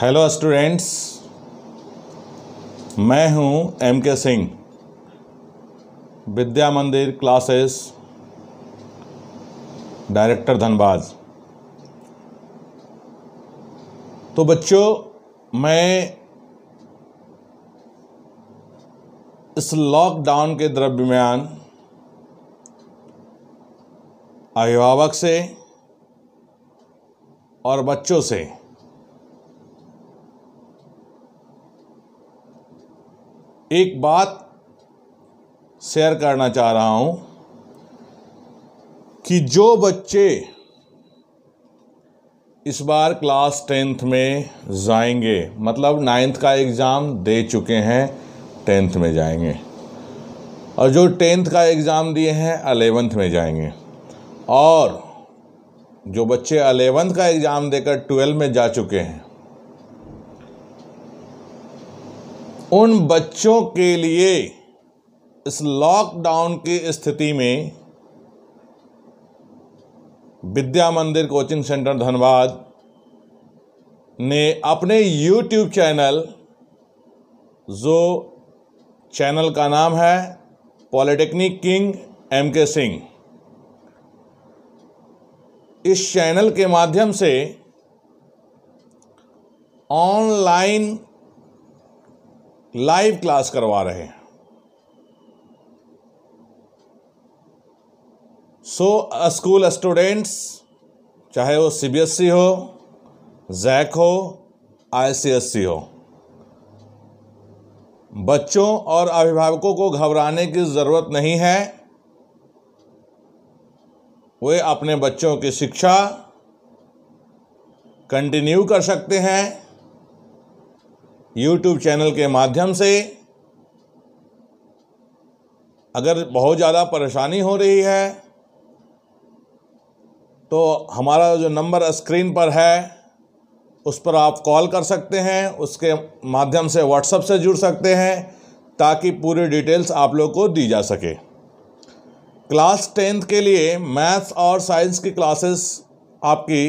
hello students मैं हूं M के सिंह विद्या मंदिर क्लासेस डायरेक्टर धनबाद तो बच्चों मैं इस लॉकडाउन के दरम्यान अभिभावक से और बच्चों से एक बात शेयर करना चाह रहा हूं कि जो बच्चे इस बार क्लास टेंथ में जाएंगे मतलब नाइन्थ का एग्ज़ाम दे चुके हैं टेंथ में जाएंगे और जो टेंथ का एग्ज़ाम दिए हैं अलेवेंथ में जाएंगे और जो बच्चे अलेवेंथ का एग्ज़ाम देकर ट्वेल्व में जा चुके हैं उन बच्चों के लिए इस लॉकडाउन की स्थिति में विद्या मंदिर कोचिंग सेंटर धनबाद ने अपने यूट्यूब चैनल जो चैनल का नाम है पॉलिटेक्निक किंग एम के सिंह इस चैनल के माध्यम से ऑनलाइन लाइव क्लास करवा रहे हैं सो स्कूल स्टूडेंट्स चाहे वो सीबीएसई e हो जैक हो आईसीएससी e हो बच्चों और अभिभावकों को घबराने की ज़रूरत नहीं है वे अपने बच्चों की शिक्षा कंटिन्यू कर सकते हैं यूट्यूब चैनल के माध्यम से अगर बहुत ज़्यादा परेशानी हो रही है तो हमारा जो नंबर स्क्रीन पर है उस पर आप कॉल कर सकते हैं उसके माध्यम से व्हाट्सएप से जुड़ सकते हैं ताकि पूरी डिटेल्स आप लोग को दी जा सके क्लास टेंथ के लिए मैथ्स और साइंस की क्लासेस आपकी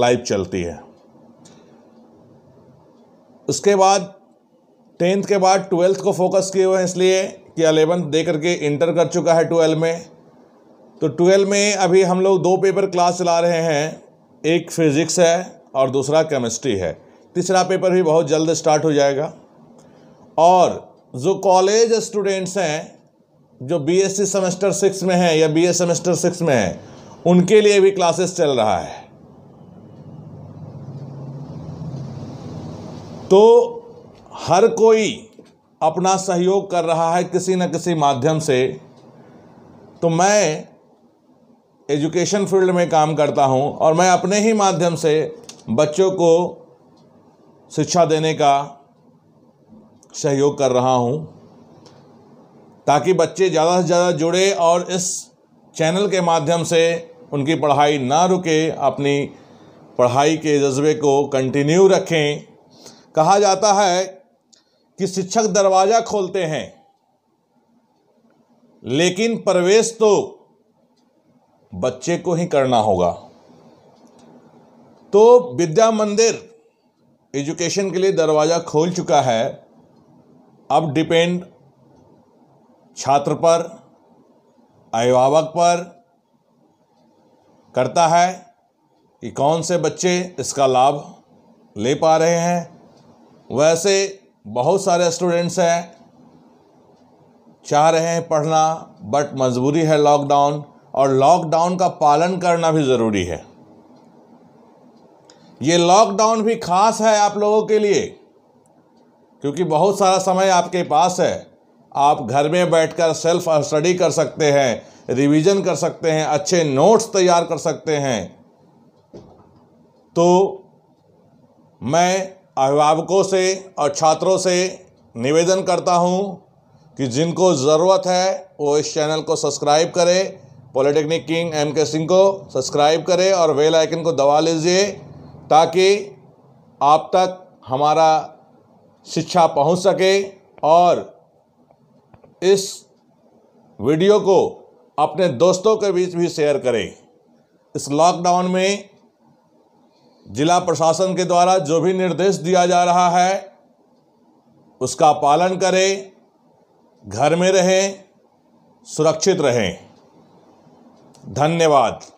लाइव चलती है उसके बाद टेंथ के बाद ट्वेल्थ को फोकस किए हुए हैं इसलिए कि अलेवेंथ दे करके इंटर कर चुका है ट्वेल्व में तो ट्वेल्व में अभी हम लोग दो पेपर क्लास चला रहे हैं एक फिज़िक्स है और दूसरा केमिस्ट्री है तीसरा पेपर भी बहुत जल्द स्टार्ट हो जाएगा और जो कॉलेज स्टूडेंट्स हैं जो बीएससी सेमेस्टर सिक्स में हैं या बीए सेमेस्टर सिक्स में हैं उनके लिए भी क्लासेस चल रहा है तो हर कोई अपना सहयोग कर रहा है किसी न किसी माध्यम से तो मैं एजुकेशन फील्ड में काम करता हूं और मैं अपने ही माध्यम से बच्चों को शिक्षा देने का सहयोग कर रहा हूं ताकि बच्चे ज़्यादा से ज़्यादा जुड़े और इस चैनल के माध्यम से उनकी पढ़ाई ना रुके अपनी पढ़ाई के जज्बे को कंटिन्यू रखें कहा जाता है कि शिक्षक दरवाज़ा खोलते हैं लेकिन प्रवेश तो बच्चे को ही करना होगा तो विद्या मंदिर एजुकेशन के लिए दरवाज़ा खोल चुका है अब डिपेंड छात्र पर अभिभावक पर करता है कि कौन से बच्चे इसका लाभ ले पा रहे हैं वैसे बहुत सारे स्टूडेंट्स हैं चाह रहे हैं पढ़ना बट मजबूरी है लॉकडाउन और लॉकडाउन का पालन करना भी ज़रूरी है ये लॉकडाउन भी खास है आप लोगों के लिए क्योंकि बहुत सारा समय आपके पास है आप घर में बैठकर सेल्फ स्टडी कर सकते हैं रिवीजन कर सकते हैं अच्छे नोट्स तैयार कर सकते हैं तो मैं अभिभावकों से और छात्रों से निवेदन करता हूं कि जिनको ज़रूरत है वो इस चैनल को सब्सक्राइब करें पॉलिटेक्निक किंग एम के सिंह को सब्सक्राइब करें और वेल आइकन को दबा लीजिए ताकि आप तक हमारा शिक्षा पहुंच सके और इस वीडियो को अपने दोस्तों के बीच भी शेयर करें इस लॉकडाउन में जिला प्रशासन के द्वारा जो भी निर्देश दिया जा रहा है उसका पालन करें घर में रहें सुरक्षित रहें धन्यवाद